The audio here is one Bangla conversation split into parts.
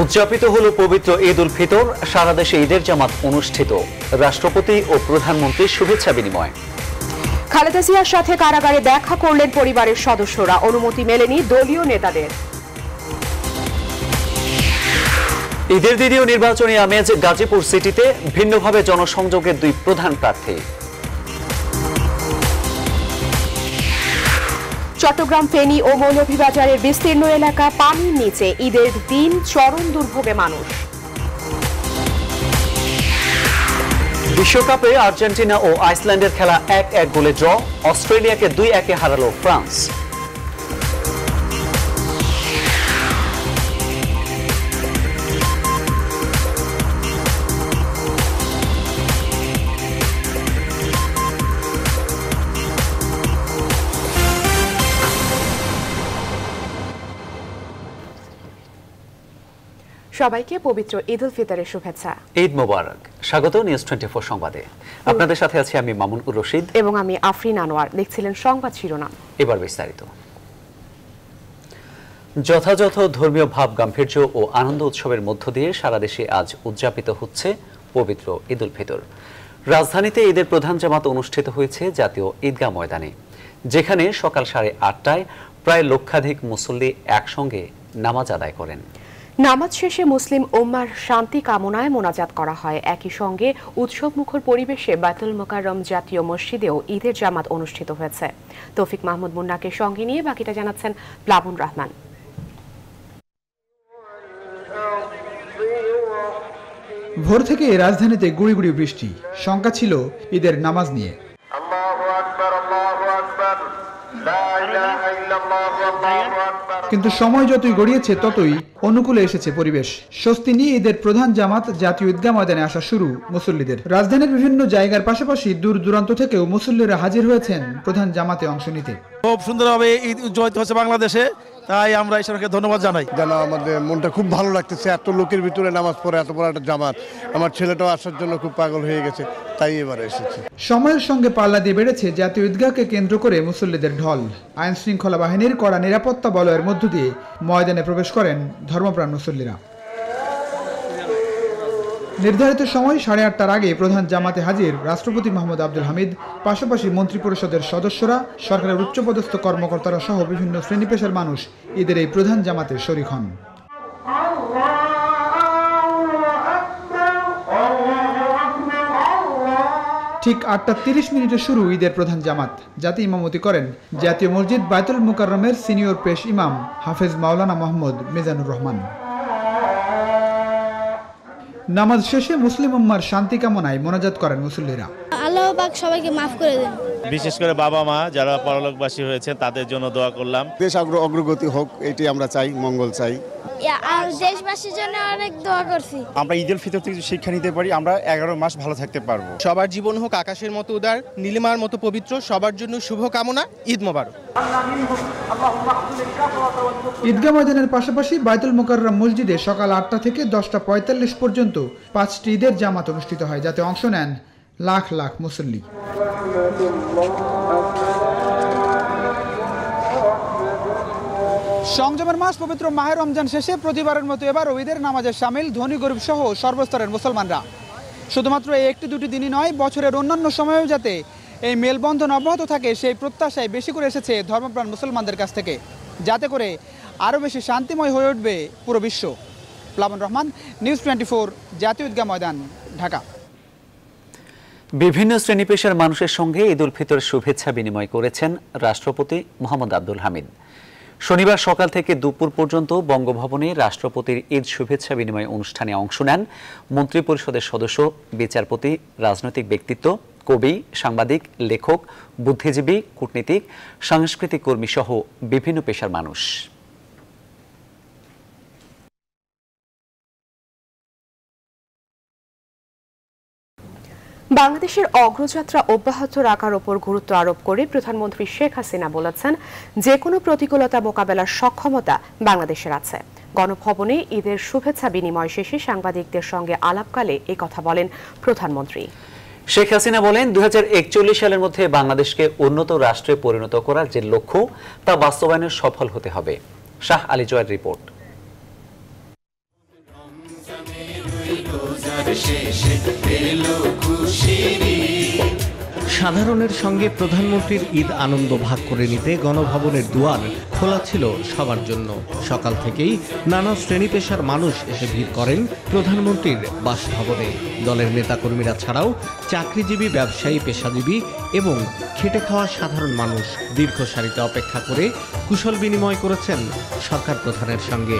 উদযাপিত হল পবিত্র ঈদ উল ফিতর সারা দেশে ঈদের জামাত অনুষ্ঠিত রাষ্ট্রপতি ও প্রধানমন্ত্রীর শুভেচ্ছা বিনিময় খালেদা জিয়ার সাথে কারাগারে দেখা করলেন পরিবারের সদস্যরা অনুমতি মেলেনি দলীয় নেতাদের ঈদের দ্বিতীয় নির্বাচনী আমেজ গাজীপুর সিটিতে ভিন্নভাবে জনসংযোগের দুই প্রধান প্রার্থী চট্টগ্রাম ফেনী ও মৌলভীবাজারের বিস্তীর্ণ এলাকা পানির নিচে ঈদের দিন চরম দুর্ভোগে মানুষ বিশ্বকাপে আর্জেন্টিনা ও আইসল্যান্ডের খেলা এক এক গোলে ড্র অস্ট্রেলিয়াকে দুই একে হারালো ফ্রান্স সবাইকে পবিত্র ঈদ উল ফিতরের শুভেচ্ছা ঈদ মোবারক স্বাগত নিউজ টোয়েন্টি ফোর সংবাদে আপনাদের সাথে আছি আমি মামুন উর রশিদ এবং আমি আফরিন আনোয়ার দেখছিলেন সংবাদ শিরোনাম এবার বিস্তারিত যথাযথ ধর্মীয় ভাব গাম্ভীর্য ও আনন্দ উৎসবের মধ্য দিয়ে সারা দেশে আজ উদযাপিত হচ্ছে পবিত্র ঈদ উল ফিতর রাজধানীতে ঈদের প্রধান জামাত অনুষ্ঠিত হয়েছে জাতীয় ঈদগাহ ময়দানে যেখানে সকাল সাড়ে আটটায় প্রায় লক্ষাধিক মুসল্লি একসঙ্গে নামাজ আদায় করেন নামাজ শেষে মুসলিম ওম্মার শান্তি কামনায় মোনাজাত করা হয় একই সঙ্গে উৎসবমুখর পরিবেশে বাতুল মোকাররম জাতীয় মসজিদেও ঈদের জামাত অনুষ্ঠিত হয়েছে তৌফিক মাহমুদ মুন্নাকে সঙ্গে নিয়ে বাকিটা জানাচ্ছেন প্লাবন রহমান ভোর থেকে রাজধানীতে গুড়ি গুড়ি বৃষ্টি শঙ্কা ছিল ঈদের নামাজ নিয়ে আল্লাহু আকবার আল্লাহু আকবার লা ইলাহা ইল্লাল্লাহু আল্লাহু কিন্তু সময় যতই গড়িয়েছে ততই অনুকূলে এসেছে পরিবেশ স্বস্তি নিয়ে ঈদের প্রধান জামাত জাতীয় ঈদগাহ ময়দানে আসা শুরু মুসল্লিদের রাজধানীর বিভিন্ন জায়গার পাশাপাশি দূর দূরান্ত থেকেও মুসল্লিরা হাজির হয়েছেন প্রধান জামাতে অংশ নিতে খুব সুন্দরভাবে ঈদ উদযাপিত হচ্ছে বাংলাদেশে তাই আমরা ঈশ্বরকে ধন্যবাদ জানাই জানো আমাদের মনটা খুব ভালো লাগতেছে এত লোকের ভিতরে নামাজ পড়ে এত বড় একটা জামাত আমার ছেলেটাও আসার জন্য খুব পাগল হয়ে গেছে তাই এবারে এসেছে সময়ের সঙ্গে পাল্লা দিয়ে বেড়েছে জাতীয় ঈদগাহকে কেন্দ্র করে মুসল্লিদের ঢল আইন শৃঙ্খলা বাহিনীর কড়া নিরাপত্তা বলয়ের মধ্য দিয়ে ময়দানে প্রবেশ করেন ধর্মপ্রাণ মুসল্লিরা নির্ধারিত সময় সাড়ে আটটার আগে প্রধান জামাতে হাজির রাষ্ট্রপতি মোহাম্মদ আব্দুল হামিদ পাশাপাশি মন্ত্রিপরিষদের সদস্যরা সরকারের উচ্চপদস্থ কর্মকর্তারা সহ বিভিন্ন শ্রেণী পেশার মানুষ ঈদের এই প্রধান জামাতে শরিক হন ঠিক আটটা তিরিশ মিনিটে শুরু ঈদের প্রধান জামাত জাতি ইমামতি করেন জাতীয় মসজিদ বায়তুল মুকাররমের সিনিয়র পেশ ইমাম হাফেজ মাওলানা মোহাম্মদ মিজানুর রহমান নামাজ শেষে মুসলিম উম্মার শান্তি কামনায় মোনাজাত করেন মুসল্লিরা আল্লাহবাক সবাইকে মাফ করে দেন বিশেষ করে বাবা মা যারা পরলোকবাসী হয়েছে তাদের জন্য দোয়া করলাম দেশ অগ্রগতি হোক এটি আমরা চাই মঙ্গল চাই আর দেশবাসীর জন্য অনেক দোয়া করছি আমরা ঈদ উল ফিতর থেকে শিক্ষা নিতে পারি আমরা এগারো মাস ভালো থাকতে পারবো সবার জীবন হোক আকাশের মতো উদার নীলিমার মতো পবিত্র সবার জন্য শুভকামনা ঈদ মোবারক ঈদগাহ ময়দানের পাশাপাশি বাইতুল মোকাররা মসজিদে সকাল আটটা থেকে দশটা পঁয়তাল্লিশ পর্যন্ত পাঁচটি ঈদের জামাত অনুষ্ঠিত হয় যাতে অংশ নেন লাখ লাখ মুসল্লি সংযমের মাস পবিত্র মাহের রমজান শেষে প্রতিবারের মতো এবার ঈদের নামাজে সামিল ধনী গরিব সহ সর্বস্তরের মুসলমানরা শুধুমাত্র এই একটি দুটি দিনই নয় বছরের অন্যান্য সময়েও যাতে এই মেলবন্ধন অব্যাহত থাকে সেই প্রত্যাশায় বেশি করে এসেছে ধর্মপ্রাণ মুসলমানদের কাছ থেকে যাতে করে আরও বেশি শান্তিময় হয়ে উঠবে পুরো বিশ্ব প্লাবন রহমান নিউজ টোয়েন্টি ফোর জাতীয় ঈদগাহ ময়দান ঢাকা বিভিন্ন শ্রেণী পেশার মানুষের সঙ্গে ঈদ উল ফিতর শুভেচ্ছা বিনিময় করেছেন রাষ্ট্রপতি মোহাম্মদ আব্দুল হামিদ শনিবার সকাল থেকে দুপুর পর্যন্ত বঙ্গভবনে রাষ্ট্রপতির ঈদ শুভেচ্ছা বিনিময় অনুষ্ঠানে অংশ নেন মন্ত্রিপরিষদের সদস্য বিচারপতি রাজনৈতিক ব্যক্তিত্ব কবি সাংবাদিক লেখক বুদ্ধিজীবী কূটনীতিক সাংস্কৃতিক কর্মী সহ বিভিন্ন পেশার মানুষ বাংলাদেশের অগ্রযাত্রা অব্যাহত রাখার ওপর গুরুত্ব আরোপ করে প্রধানমন্ত্রী শেখ হাসিনা বলেছেন যে কোনো প্রতিকূলতা মোকাবেলার সক্ষমতা বাংলাদেশের আছে গণভবনে ঈদের শুভেচ্ছা বিনিময় শেষে সাংবাদিকদের সঙ্গে আলাপকালে এ কথা বলেন প্রধানমন্ত্রী শেখ হাসিনা বলেন একচল্লিশ সালের মধ্যে বাংলাদেশকে উন্নত রাষ্ট্রে পরিণত করার যে লক্ষ্য তা বাস্তবায়নে সফল হতে হবে শাহ আলী জয়ের রিপোর্ট শেষে সাধারণের সঙ্গে প্রধানমন্ত্রীর ঈদ আনন্দ ভাগ করে নিতে গণভবনের দুয়ার খোলা ছিল সবার জন্য সকাল থেকেই নানা শ্রেণী পেশার মানুষ এসে ভিড় করেন প্রধানমন্ত্রীর বাসভবনে দলের নেতাকর্মীরা ছাড়াও চাকরিজীবী ব্যবসায়ী পেশাজীবী এবং খেটে খাওয়া সাধারণ মানুষ দীর্ঘ সারিতে অপেক্ষা করে কুশল বিনিময় করেছেন সরকার প্রধানের সঙ্গে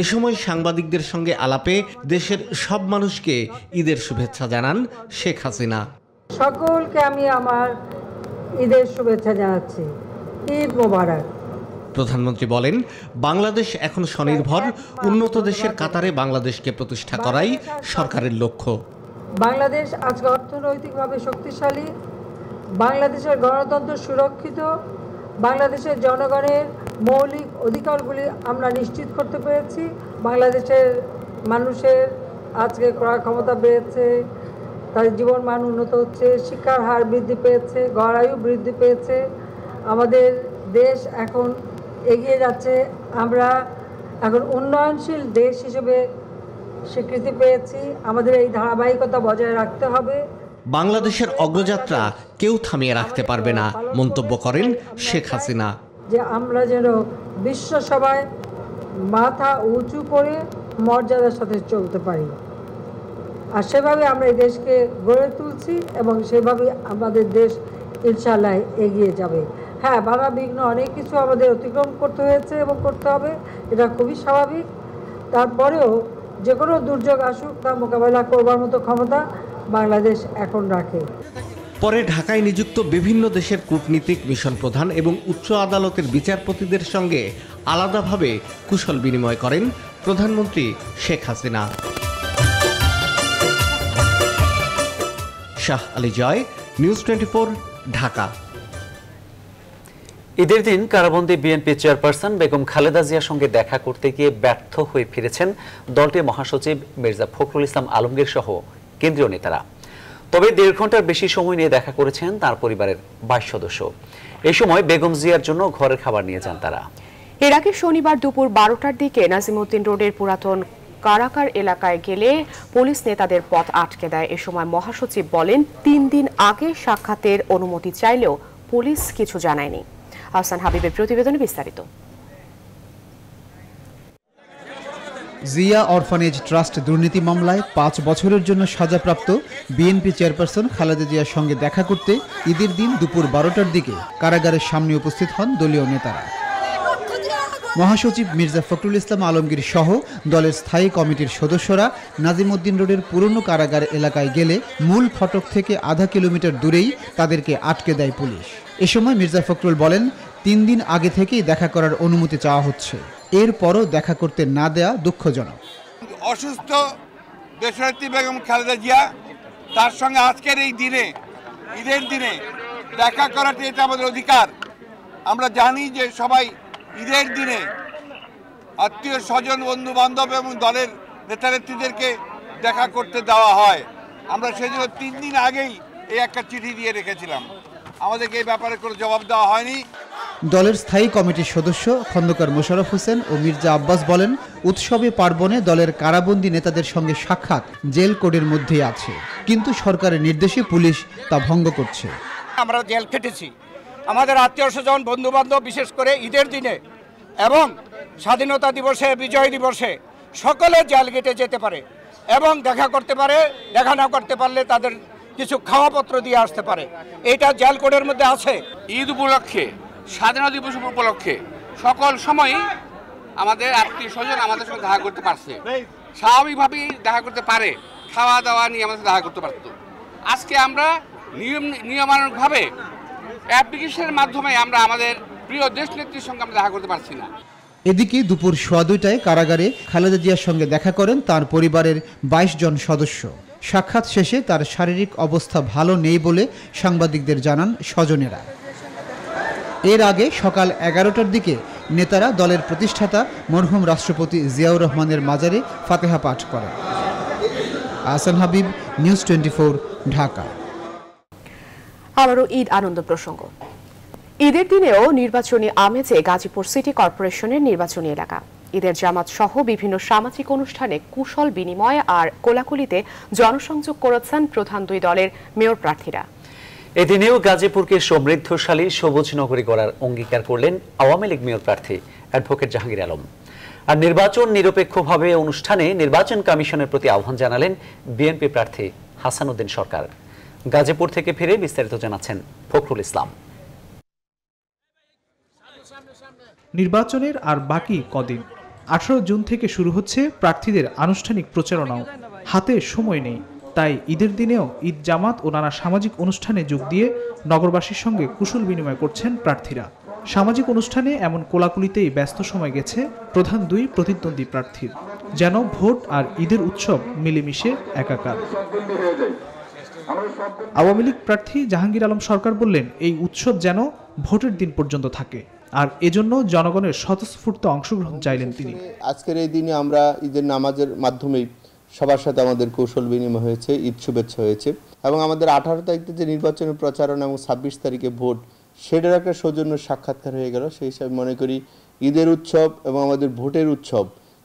এ সময় সাংবাদিকদের সঙ্গে আলাপে দেশের সব মানুষকে ঈদের শুভেচ্ছা জানান শেখ হাসিনা সকলকে আমি আমার ঈদের শুভেচ্ছা জানাচ্ছি ঈদ মোবারক প্রধানমন্ত্রী বলেন বাংলাদেশ এখন স্বনির্ভর উন্নত দেশের কাতারে বাংলাদেশকে প্রতিষ্ঠা করাই সরকারের লক্ষ্য বাংলাদেশ আজকে অর্থনৈতিকভাবে শক্তিশালী বাংলাদেশের গণতন্ত্র সুরক্ষিত বাংলাদেশের জনগণের মৌলিক অধিকারগুলি আমরা নিশ্চিত করতে পেরেছি বাংলাদেশের মানুষের আজকে ক্রয় ক্ষমতা বেড়েছে তাদের জীবন মান উন্নত হচ্ছে শিক্ষার হার বৃদ্ধি পেয়েছে আয়ু বৃদ্ধি পেয়েছে আমাদের দেশ এখন এগিয়ে যাচ্ছে আমরা এখন উন্নয়নশীল দেশ হিসেবে স্বীকৃতি পেয়েছি আমাদের এই ধারাবাহিকতা বজায় রাখতে হবে বাংলাদেশের অগ্রযাত্রা কেউ থামিয়ে রাখতে পারবে না মন্তব্য করেন শেখ হাসিনা যে আমরা যেন বিশ্ব সবাই মাথা উঁচু করে মর্যাদার সাথে চলতে পারি আর সেভাবে আমরা এই দেশকে গড়ে তুলছি এবং সেভাবে আমাদের দেশ ইনশাল্লাহ এগিয়ে যাবে হ্যাঁ বাধা বিঘ্ন অনেক কিছু আমাদের অতিক্রম করতে হয়েছে এবং করতে হবে এটা খুবই স্বাভাবিক তারপরেও যে কোনো দুর্যোগ আসুক তা মোকাবেলা করবার মতো ক্ষমতা বাংলাদেশ এখন রাখে পরে ঢাকায় নিযুক্ত বিভিন্ন দেশের কূটনীতিক মিশন প্রধান এবং উচ্চ আদালতের বিচারপতিদের সঙ্গে আলাদাভাবে কুশল বিনিময় করেন প্রধানমন্ত্রী শেখ হাসিনা শাহ আলী জয় নিউজ টোয়েন্টি ঢাকা ঈদের দিন কারাবন্দী বিএনপি চেয়ারপারসন বেগম খালেদা জিয়ার সঙ্গে দেখা করতে গিয়ে ব্যর্থ হয়ে ফিরেছেন দলটির মহাসচিব মির্জা ফখরুল ইসলাম আলমগীর সহ কেন্দ্রীয় নেতারা তবে দেড় ঘন্টার বেশি সময় নিয়ে দেখা করেছেন তার পরিবারের বাইশ সদস্য এ সময় বেগম জিয়ার জন্য ঘরের খাবার নিয়ে যান তারা এর আগে শনিবার দুপুর বারোটার দিকে নাজিমউদ্দিন রোডের পুরাতন কারাকার এলাকায় গেলে পুলিশ নেতাদের পথ আটকে দেয় এ সময় মহাসচিব বলেন তিন দিন আগে সাক্ষাতের অনুমতি চাইলেও পুলিশ কিছু জানায়নি আহসান হাবিবের প্রতিবেদন বিস্তারিত জিয়া অরফানেজ ট্রাস্ট দুর্নীতি মামলায় পাঁচ বছরের জন্য সাজাপ্রাপ্ত বিএনপি চেয়ারপারসন খালেদা জিয়ার সঙ্গে দেখা করতে ঈদের দিন দুপুর বারোটার দিকে কারাগারের সামনে উপস্থিত হন দলীয় নেতারা মহাসচিব মির্জা ফখরুল ইসলাম আলমগীর সহ দলের স্থায়ী কমিটির সদস্যরা নাজিমুদ্দিন রোডের পুরনো কারাগার এলাকায় গেলে মূল ফটক থেকে আধা কিলোমিটার দূরেই তাদেরকে আটকে দেয় পুলিশ এ সময় মির্জা ফখরুল বলেন তিন দিন আগে থেকেই দেখা করার অনুমতি চাওয়া হচ্ছে এরপরও দেখা করতে না দেয়া দুঃখজনক অসুস্থ দেশনেত্রী বেগম খালেদা জিয়া তার সঙ্গে আজকের এই দিনে ঈদের দিনে দেখা করাটি এটা আমাদের অধিকার আমরা জানি যে সবাই ঈদের দিনে আত্মীয় স্বজন বন্ধু বান্ধব এবং দলের নেত্রীদেরকে দেখা করতে দেওয়া হয় আমরা সেই জন্য তিন দিন আগেই এই একটা চিঠি দিয়ে রেখেছিলাম আমাদেরকে এই ব্যাপারে কোনো জবাব দেওয়া হয়নি দলের স্থায়ী কমিটির সদস্য খন্দকার মোশারফ হোসেন ও মির্জা আব্বাস বলেন উৎসবে পার্বণে দলের কারাবন্দী নেতাদের সঙ্গে সাক্ষাৎ জেল কোডের মধ্যেই আছে কিন্তু সরকারের নির্দেশে পুলিশ তা ভঙ্গ করছে আমরা জেল খেটেছি আমাদের আত্মীয় স্বজন বন্ধুবান্ধব বিশেষ করে ঈদের দিনে এবং স্বাধীনতা দিবসে বিজয় দিবসে সকলে জেল গেটে যেতে পারে এবং দেখা করতে পারে দেখা না করতে পারলে তাদের কিছু খাওয়াপত্র দিয়ে আসতে পারে এটা জেল কোডের মধ্যে আছে ঈদ উপলক্ষে স্বাধীনতা দিবস উপলক্ষে সকল সময়ই আমাদের আত্মীয় স্বজন আমাদের সঙ্গে দেখা করতে পারছে স্বাভাবিকভাবেই দেখা করতে পারে খাওয়া দাওয়া নিয়ে আমাদের দেখা করতে পারত আজকে আমরা নিয়ম নিয়মানুগভাবে অ্যাপ্লিকেশনের মাধ্যমে আমরা আমাদের প্রিয় দেশ নেত্রীর সঙ্গে আমরা দেখা করতে পারছি না এদিকে দুপুর সোয়া দুইটায় কারাগারে খালেদা জিয়ার সঙ্গে দেখা করেন তার পরিবারের ২২ জন সদস্য সাক্ষাৎ শেষে তার শারীরিক অবস্থা ভালো নেই বলে সাংবাদিকদের জানান স্বজনেরা এর আগে সকাল এগারোটার দিকে নেতারা দলের প্রতিষ্ঠাতা মরহুম রাষ্ট্রপতি জিয়াউর রহমানের মাজারে ফাতেহা পাঠ করেন আসান হাবিব নিউজ টোয়েন্টি ঢাকা আবারও ঈদ আনন্দ প্রসঙ্গ ঈদের দিনেও নির্বাচনী আমেজে গাজীপুর সিটি কর্পোরেশনের নির্বাচনী এলাকা ঈদের জামাত সহ বিভিন্ন সামাজিক অনুষ্ঠানে কুশল বিনিময় আর কোলাকুলিতে জনসংযোগ করেছেন প্রধান দুই দলের মেয়র প্রার্থীরা এদিনেও গাজীপুরকে সমৃদ্ধশালী সবুজ নগরী করার অঙ্গীকার করলেন আওয়ামী লীগ মেয়র প্রার্থী অ্যাডভোকেট জাহাঙ্গীর আলম আর নির্বাচন নিরপেক্ষভাবে অনুষ্ঠানে নির্বাচন কমিশনের প্রতি আহ্বান জানালেন বিএনপি প্রার্থী হাসানুদ্দিন সরকার গাজীপুর থেকে ফিরে বিস্তারিত জানাচ্ছেন ফখরুল ইসলাম নির্বাচনের আর বাকি কদিন আঠারো জুন থেকে শুরু হচ্ছে প্রার্থীদের আনুষ্ঠানিক প্রচারণাও হাতে সময় নেই তাই ঈদের দিনেও ঈদ জামাত ও নানা সামাজিক অনুষ্ঠানে যোগ দিয়ে নগরবাসীর সঙ্গে কুশল বিনিময় করছেন প্রার্থীরা সামাজিক অনুষ্ঠানে এমন কোলাকুলিতেই ব্যস্ত সময় গেছে প্রধান দুই প্রতিদ্বন্দ্বী প্রার্থীর যেন ভোট আর ঈদের উৎসব মিলেমিশে একাকার আওয়ামী লীগ প্রার্থী জাহাঙ্গীর আলম সরকার বললেন এই উৎসব যেন ভোটের দিন পর্যন্ত থাকে আর এজন্য জনগণের স্বতঃস্ফূর্ত অংশগ্রহণ চাইলেন তিনি আজকের এই দিনে আমরা ঈদের নামাজের মাধ্যমেই সবার সাথে আমাদের কৌশল বিনিময় হয়েছে ঈদ শুভেচ্ছা হয়েছে এবং আমাদের আঠারো তারিখে যে নির্বাচনের প্রচারণা এবং ছাব্বিশ তারিখে ভোট সেটার একটা সৌজন্য সাক্ষাৎকার হয়ে গেল সেই হিসাবে মনে করি ঈদের উৎসব এবং আমাদের ভোটের উৎসব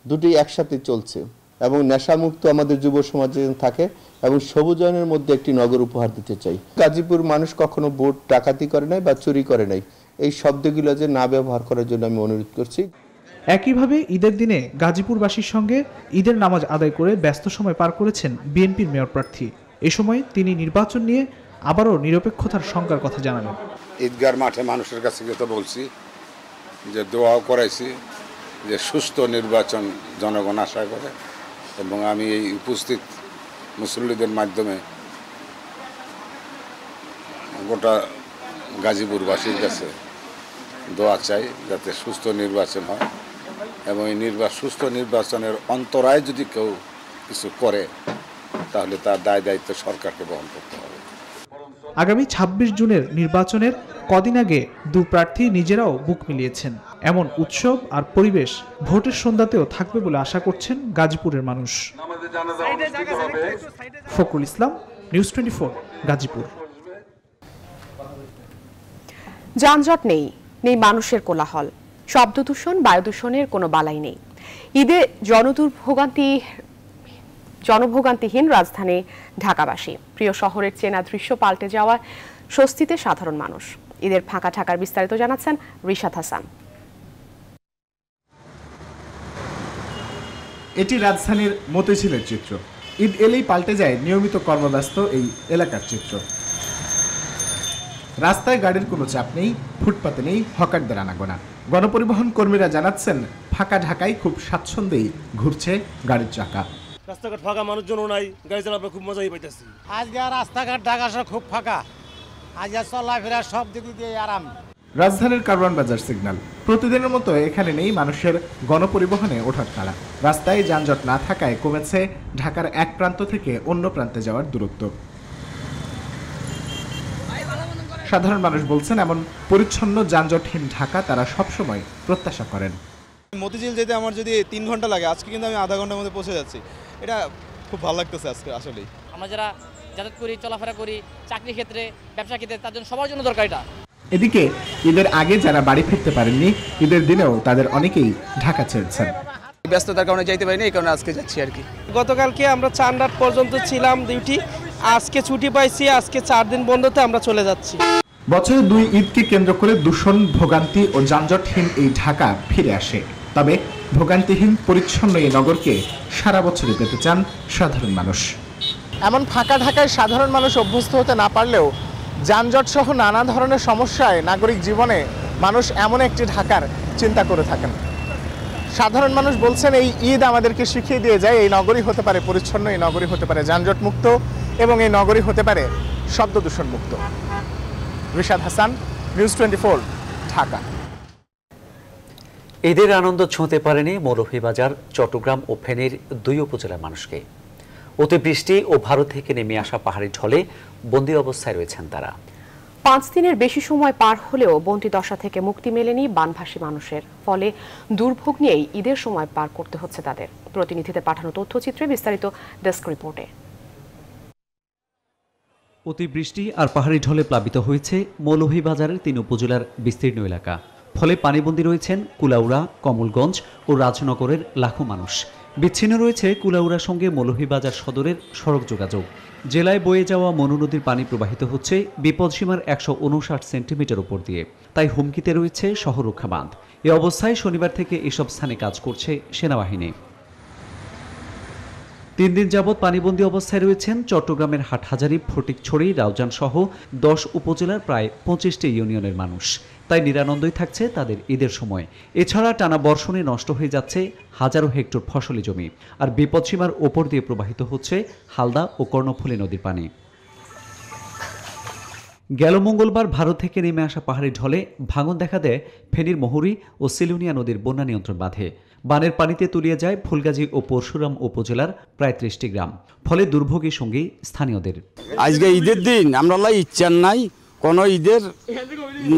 দুটি একসাথে চলছে এবং নেশামুক্ত আমাদের যুব সমাজে থাকে এবং সবুজনের মধ্যে একটি নগর উপহার দিতে চাই গাজীপুর মানুষ কখনো ভোট ডাকাতি করে নাই বা চুরি করে নাই এই শব্দগুলো যে না ব্যবহার করার জন্য আমি অনুরোধ করছি একইভাবে ঈদের দিনে গাজীপুরবাসীর সঙ্গে ঈদের নামাজ আদায় করে ব্যস্ত সময় পার করেছেন বিএনপির মেয়র প্রার্থী এ সময় তিনি নির্বাচন নিয়ে আবারও নিরপেক্ষতার শঙ্কার কথা জানালেন ঈদগার মাঠে মানুষের কাছে গিয়ে তো বলছি যে দোয়াও করাইছি যে সুস্থ নির্বাচন জনগণ আশা করে এবং আমি এই উপস্থিত মুসল্লিদের মাধ্যমে গোটা গাজীপুরবাসীর কাছে দোয়া চাই যাতে সুস্থ নির্বাচন হয় এবং এই নির্বাচন সুস্থ নির্বাচনের অন্তরায় যদি কেউ কিছু করে তাহলে তার দায় দায়িত্ব সরকারকে বহন করতে হবে আগামী ২৬ জুনের নির্বাচনের কদিন আগে দু প্রার্থী নিজেরাও বুক মিলিয়েছেন এমন উৎসব আর পরিবেশ ভোটের সন্ধ্যাতেও থাকবে বলে আশা করছেন গাজীপুরের মানুষ ফকরুল ইসলাম নিউজ টোয়েন্টি গাজীপুর যানজট নেই নেই মানুষের কোলাহল শব্দ দূষণ বায়ু দূষণের কোনো বালাই নেই ঈদে জনদুর্ভোগান্তি জনভোগান্তিহীন রাজধানী ঢাকাবাসী প্রিয় শহরের চেনা দৃশ্য পাল্টে যাওয়া স্বস্তিতে সাধারণ মানুষ ঈদের ফাঁকা ঢাকার বিস্তারিত জানাচ্ছেন রিশাদ হাসান এটি রাজধানীর মতিঝিলের চিত্র ঈদ এলেই পাল্টে যায় নিয়মিত কর্মব্যস্ত এই এলাকার চিত্র রাস্তায় গাড়ির কোনো চাপ নেই ফুটপাতে নেই হকারদের আনাগোনা গণপরিবহন কর্মীরা জানাচ্ছেন ফাঁকা ঢাকায় খুব স্বাচ্ছন্দ্যেই ঘুরছে গাড়ির চাকা রাস্তাঘাট ফাঁকা মানুষজনও নাই গাড়ি চালাবে খুব মজাই পাইতেছি আজকে রাস্তাঘাট ঢাকা খুব ফাঁকা আজ চলাফেরা সব দিক দিয়ে আরাম রাজধানীর কারওয়ান বাজার সিগন্যাল প্রতিদিনের মতো এখানে নেই মানুষের গণপরিবহনে ওঠার তাড়া রাস্তায় যানজট না থাকায় কমেছে ঢাকার এক প্রান্ত থেকে অন্য প্রান্তে যাওয়ার দূরত্ব সাধারণ মানুষ বলছেন এমন পরিচ্ছন্ন যানজটহীন ঢাকা তারা সবসময় প্রত্যাশা করেন মতিঝিল যেতে আমার যদি তিন ঘন্টা লাগে আজকে কিন্তু আমি আধা ঘন্টার মধ্যে পৌঁছে যাচ্ছি এটা খুব ভালো লাগতেছে আজকে আসলে আমরা যারা যাতায়াত করি চলাফেরা করি চাকরি ক্ষেত্রে ব্যবসা ক্ষেত্রে তার জন্য সবার জন্য দরকার এটা এদিকে ঈদের আগে যারা বাড়ি ফিরতে পারেননি ঈদের দিনেও তাদের অনেকেই ঢাকা ছেড়েছেন ব্যস্ততার কারণে যাইতে পারিনি এই কারণে আজকে যাচ্ছি আর কি গতকালকে আমরা চার রাত পর্যন্ত ছিলাম ডিউটি আজকে ছুটি পাইছি আজকে চার দিন বন্ধতে আমরা চলে যাচ্ছি বছরে দুই ঈদকে কেন্দ্র করে দূষণ ভোগান্তি ও যানজটহীন এই ঢাকা ফিরে আসে তবে ভোগান্তিহীন পরিচ্ছন্ন এই নগরকে সারা বছরে পেতে চান সাধারণ মানুষ এমন ফাঁকা ঢাকায় সাধারণ মানুষ অভ্যস্ত হতে না পারলেও যানজট সহ নানা ধরনের সমস্যায় নাগরিক জীবনে মানুষ এমন একটি ঢাকার চিন্তা করে থাকেন সাধারণ মানুষ বলছেন এই ঈদ আমাদেরকে শিখিয়ে দিয়ে যায় এই নগরী হতে পারে পরিচ্ছন্ন এই নগরী হতে পারে যানজট মুক্ত এবং এই নগরী হতে পারে শব্দ মুক্ত রিশাদ হাসান নিউজ টোয়েন্টি ঢাকা ঈদের আনন্দ ছুঁতে পারেনি মৌলভীবাজার চট্টগ্রাম ও ফেনীর দুই উপজেলার মানুষকে অতিবৃষ্টি ও ভারত থেকে নেমে আসা পাহাড়ি ঢলে বন্দি অবস্থায় রয়েছেন তারা পাঁচ দিনের বেশি সময় পার হলেও বন্দি দশা থেকে মুক্তি মেলেনি বানভাসী মানুষের ফলে দুর্ভোগ নিয়েই ঈদের সময় পার করতে হচ্ছে তাদের প্রতিনিধিতে পাঠানো তথ্যচিত্রে বিস্তারিত ডেস্ক রিপোর্টে অতিবৃষ্টি আর পাহাড়ি ঢলে প্লাবিত হয়েছে বাজারের তিন উপজেলার বিস্তীর্ণ এলাকা ফলে পানিবন্দী রয়েছেন কুলাউড়া কমলগঞ্জ ও রাজনগরের লাখো মানুষ বিচ্ছিন্ন রয়েছে কুলাউড়ার সঙ্গে বাজার সদরের সড়ক যোগাযোগ জেলায় বয়ে যাওয়া মনোনদীর পানি প্রবাহিত হচ্ছে বিপদসীমার একশো উনষাট সেন্টিমিটার উপর দিয়ে তাই হুমকিতে রয়েছে শহর রক্ষা বাঁধ এ অবস্থায় শনিবার থেকে এসব স্থানে কাজ করছে সেনাবাহিনী তিন দিন যাবৎ পানিবন্দী অবস্থায় রয়েছেন চট্টগ্রামের হাটহাজারি ফটিকছড়ি রাউজান সহ দশ উপজেলার প্রায় পঁচিশটি ইউনিয়নের মানুষ তাই নিরানন্দই থাকছে তাদের ঈদের সময় এছাড়া টানা বর্ষণে নষ্ট হয়ে যাচ্ছে হাজারো হেক্টর ফসলি জমি আর বিপদসীমার ওপর দিয়ে প্রবাহিত হচ্ছে হালদা ও কর্ণফুলী নদীর পানি গেল মঙ্গলবার ভারত থেকে নেমে আসা পাহাড়ি ঢলে ভাঙন দেখা দেয় ফেনীর মহুরী ও সিলুনিয়া নদীর বন্যা নিয়ন্ত্রণ বাঁধে বানের পানিতে তলিয়ে যায় ফুলগাজী ও পরশুরাম উপজেলার প্রায় ত্রিশটি গ্রাম ফলে দুর্ভোগের সঙ্গী স্থানীয়দের আজকে ঈদের দিন আমরা ইচ্ছার নাই কোনো ঈদের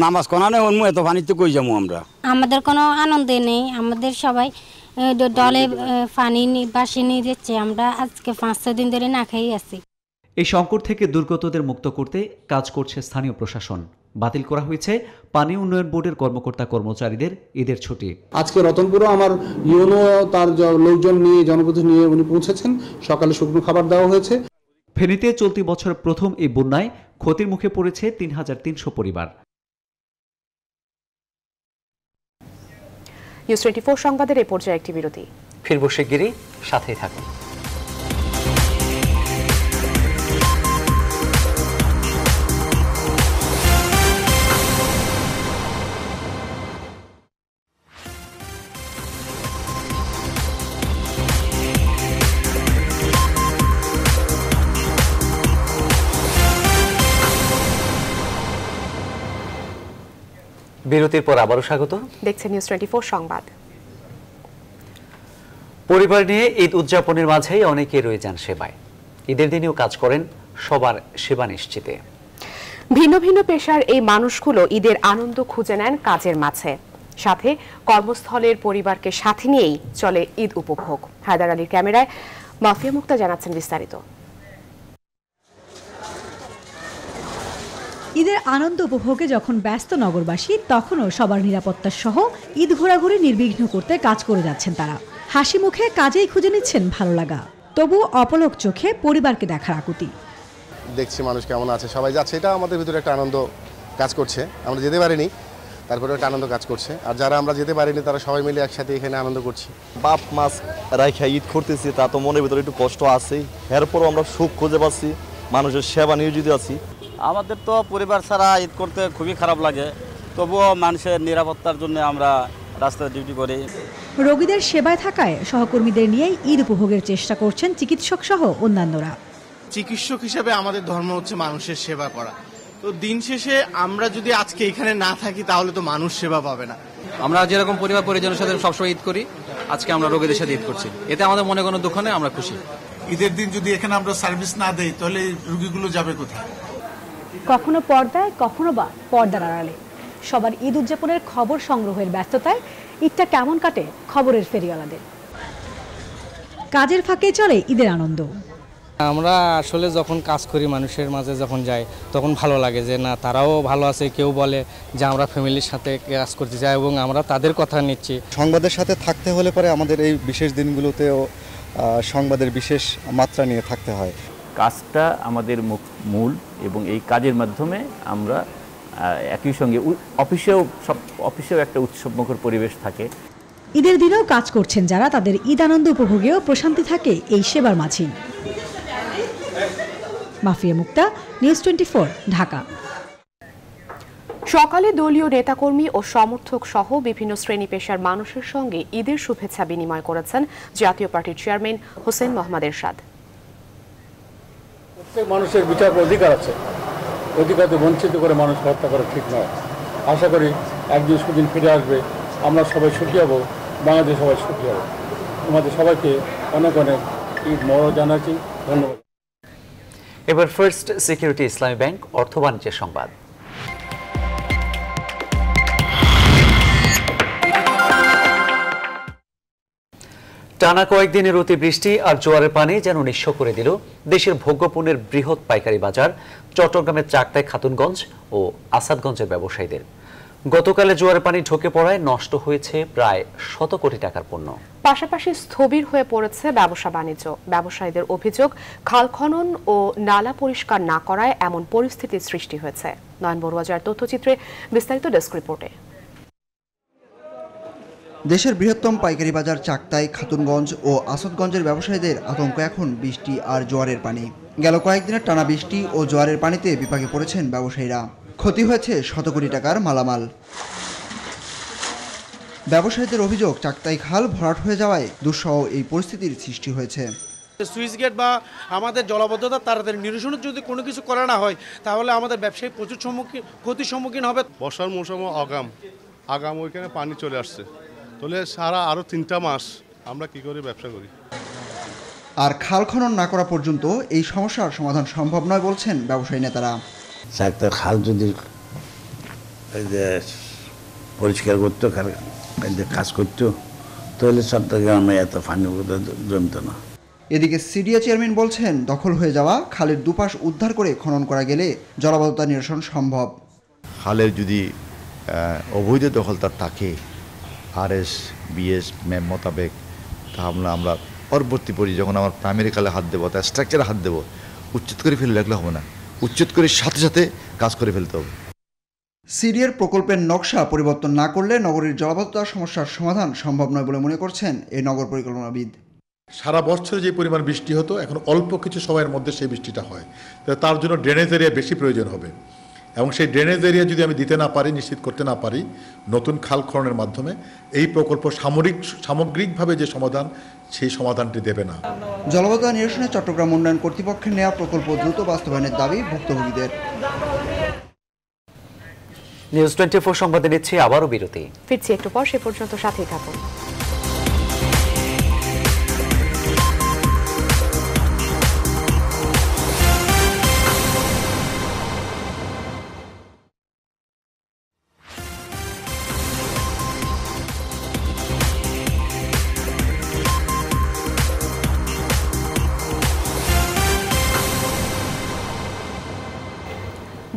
নামাজ কোনানে অন্য এত পানিতে কই যাবো আমরা আমাদের কোনো আনন্দ নেই আমাদের সবাই দলে পানি বাসি নিয়ে যাচ্ছে আমরা আজকে পাঁচ ছয় দিন ধরে না খেয়ে আছি এই সংকট থেকে দুর্গতদের মুক্ত করতে কাজ করছে স্থানীয় প্রশাসন বাতিল করা হয়েছে পানি উন্নয়ন বোর্ডের কর্মকর্তা কর্মচারীদের ঈদের ছুটি আজকে রতনপুরও আমার ইউনো তার লোকজন নিয়ে জনপ্রতিনিধি নিয়ে উনি পৌঁছেছেন সকালে শুকনো খাবার দেওয়া হয়েছে ফেনীতে চলতি বছর প্রথম এই বন্যায় ক্ষতির মুখে পড়েছে তিন হাজার তিনশো পরিবার নিউজ টোয়েন্টি ফোর সংবাদের এ পর্যায়ে একটি বিরতি ফিরব শিগগিরই সাথেই থাকুন বিরতির পর আবারও স্বাগত দেখছেন নিউজ টোয়েন্টি সংবাদ পরিবার নিয়ে ঈদ উদযাপনের মাঝেই অনেকে রয়ে যান সেবায় ঈদের দিনেও কাজ করেন সবার সেবা নিশ্চিতে ভিন্ন ভিন্ন পেশার এই মানুষগুলো ঈদের আনন্দ খুঁজে নেন কাজের মাঝে সাথে কর্মস্থলের পরিবারকে সাথে নিয়েই চলে ঈদ উপভোগ হায়দার আলীর ক্যামেরায় মাফিয়া মুক্তা জানাচ্ছেন বিস্তারিত ঈদের আনন্দ উপভোগে যখন ব্যস্ত নগরবাসী তখনও সবার নিরাপত্তা সহ ঈদ ঘোরাঘুরি নির্বিঘ্ন করতে কাজ করে যাচ্ছেন তারা হাসি মুখে কাজেই খুঁজে নিচ্ছেন ভালো লাগা তবু অপলক চোখে পরিবারকে দেখার আকুতি দেখছি মানুষ কেমন আছে সবাই যাচ্ছে এটা আমাদের ভিতরে একটা আনন্দ কাজ করছে আমরা যেতে পারিনি তারপরে একটা আনন্দ কাজ করছে আর যারা আমরা যেতে পারিনি তারা সবাই মিলে একসাথে এখানে আনন্দ করছি বাপ মাছ রাইখা ঈদ করতেছি তা তো মনের ভিতরে একটু কষ্ট আছে এরপরও আমরা সুখ খুঁজে পাচ্ছি মানুষের সেবা নিয়োজিত আছি আমাদের তো পরিবার ছাড়া ঈদ করতে খুবই খারাপ লাগে তবুও মানুষের নিরাপত্তার জন্য আমরা রাস্তায় ডিউটি করি রোগীদের সেবায় থাকায় সহকর্মীদের নিয়ে ঈদ উপভোগের চেষ্টা করছেন চিকিৎসক সহ অন্যান্যরা চিকিৎসক হিসেবে আমাদের ধর্ম হচ্ছে মানুষের সেবা করা তো দিন শেষে আমরা যদি আজকে এখানে না থাকি তাহলে তো মানুষ সেবা পাবে না আমরা যেরকম পরিবার পরিজনের সাথে সবসময় ঈদ করি আজকে আমরা রোগীদের সাথে ঈদ করছি এতে আমাদের মনে কোনো দুঃখ নেই আমরা খুশি ঈদের দিন যদি এখানে আমরা সার্ভিস না দেই তাহলে রুগীগুলো যাবে কোথায় কখনো পর্দায় কখনো বা পর্দার আড়ালে সবার ঈদ উদযাপনের খবর সংগ্রহের ব্যস্ততায় ঈদটা কেমন কাটে খবরের ফেরিওয়ালাদের কাজের ফাঁকে চলে ঈদের আনন্দ আমরা আসলে যখন কাজ করি মানুষের মাঝে যখন যাই তখন ভালো লাগে যে না তারাও ভালো আছে কেউ বলে যে আমরা ফ্যামিলির সাথে কাজ করতে যাই এবং আমরা তাদের কথা নিচ্ছি সংবাদের সাথে থাকতে হলে পরে আমাদের এই বিশেষ দিনগুলোতেও সংবাদের বিশেষ মাত্রা নিয়ে থাকতে হয় কাজটা আমাদের মূল এবং এই কাজের মাধ্যমে আমরা একই সঙ্গে অফিসেও সব অফিসেও একটা উৎসবমুখর পরিবেশ থাকে ঈদের দিনেও কাজ করছেন যারা তাদের ঈদ আনন্দ উপভোগেও প্রশান্তি থাকে এই সেবার মাঝেই মাফিয়া মুক্তা নিউজ টোয়েন্টি ঢাকা সকালে দলীয় নেতাকর্মী ও সমর্থক সহ বিভিন্ন শ্রেণী পেশার মানুষের সঙ্গে ঈদের শুভেচ্ছা বিনিময় করেছেন জাতীয় পার্টির চেয়ারম্যান হোসেন মোহাম্মদ এরশাদ প্রত্যেক মানুষের বিচার অধিকার আছে অধিকারকে বঞ্চিত করে মানুষ হত্যা করা ঠিক নয় আশা করি একদিন সুদিন ফিরে আসবে আমরা সবাই সুখী হব বাংলাদেশ সবাই সুখী হব তোমাদের সবাইকে অনেক অনেক ঈদ মর জানাচ্ছি ধন্যবাদ এবার ফার্স্ট সিকিউরিটি ইসলামী ব্যাংক অর্থ বাণিজ্যের সংবাদ টানা কয়েকদিনের অতি বৃষ্টি আর জোয়ারের পানি যেন নিঃস্ব করে দিল দেশের ভোগ্যপণ্যের বৃহৎ পাইকারি বাজার চট্টগ্রামের চাকতায় খাতুনগঞ্জ ও আসাদগঞ্জের ব্যবসায়ীদের গতকালে জোয়ারের পানি ঢোকে পড়ায় নষ্ট হয়েছে প্রায় শত কোটি টাকার পণ্য পাশাপাশি স্থবির হয়ে পড়েছে ব্যবসা বাণিজ্য ব্যবসায়ীদের অভিযোগ খাল খনন ও নালা পরিষ্কার না করায় এমন পরিস্থিতির সৃষ্টি হয়েছে নয়ন বড়ুয়া তথ্যচিত্রে বিস্তারিত ডেস্ক রিপোর্টে দেশের বৃহত্তম পাইকারি বাজার চাকতাই খাতুনগঞ্জ ও আসদগঞ্জের ব্যবসায়ীদের আতঙ্ক এখন বৃষ্টি আর জোয়ারের পানি গেল কয়েকদিনের টানা বৃষ্টি ও জোয়ারের পানিতে বিপাকে পড়েছেন ব্যবসায়ীরা ক্ষতি হয়েছে শত কোটি টাকার মালামাল ব্যবসায়ীদের অভিযোগ চাকতাই খাল ভরাট হয়ে যাওয়ায় দুঃসহ এই পরিস্থিতির সৃষ্টি হয়েছে সুইচ গেট বা আমাদের জলাবদ্ধতা তাড়াতাড়ি নিরসনের যদি কোনো কিছু করা না হয় তাহলে আমাদের ব্যবসায়ী প্রচুর সম্মুখীন ক্ষতির সম্মুখীন হবে বর্ষার মৌসুম আগাম আগাম ওইখানে পানি চলে আসছে তাহলে সারা আরও তিনটা মাস আমরা কি করে ব্যবসা করি আর খাল খনন না করা পর্যন্ত এই সমস্যার সমাধান সম্ভব নয় বলছেন ব্যবসায়ী নেতারা খাল যদি পরিষ্কার করতো কাজ করতো তাহলে চট্টগ্রামে এত ফানি জমিত না এদিকে সিডিএ চেয়ারম্যান বলছেন দখল হয়ে যাওয়া খালের দুপাশ উদ্ধার করে খনন করা গেলে জলাবদ্ধতা নিরসন সম্ভব খালের যদি অবৈধ দখলদার থাকে আরএস বিএস ম্যাম মোতাবেক তা আমরা আমরা পরবর্তী পরি যখন আমার প্রাইমারি কালে হাত দেবো তার স্ট্রাকচারে হাত দেবো উচ্ছেদ করে ফেলে লাগলে হবে না উচ্ছেদ করে সাথে সাথে কাজ করে ফেলতে হবে সিরিয়ার প্রকল্পের নকশা পরিবর্তন না করলে নগরীর জলাবদ্ধতা সমস্যার সমাধান সম্ভব নয় বলে মনে করছেন এই নগর পরিকল্পনাবিদ সারা বছরে যে পরিমাণ বৃষ্টি হতো এখন অল্প কিছু সময়ের মধ্যে সেই বৃষ্টিটা হয় তার জন্য ড্রেনেজ এরিয়া বেশি প্রয়োজন হবে এবং সেই ড্রেনেজ এরিয়া যদি আমি দিতে না পারি নিশ্চিত করতে না পারি নতুন খাল খননের মাধ্যমে এই প্রকল্প সামরিক সামগ্রিকভাবে যে সমাধান সেই সমাধানটি দেবে না জলবদ্ধতা নিরসনে চট্টগ্রাম উন্নয়ন কর্তৃপক্ষের নেওয়া প্রকল্প দ্রুত বাস্তবায়নের দাবি ভুক্তভোগীদের নিউজ টোয়েন্টি ফোর সংবাদে নিচ্ছি আবারও বিরতি ফিরছি একটু পর সে পর্যন্ত সাথেই থাকুন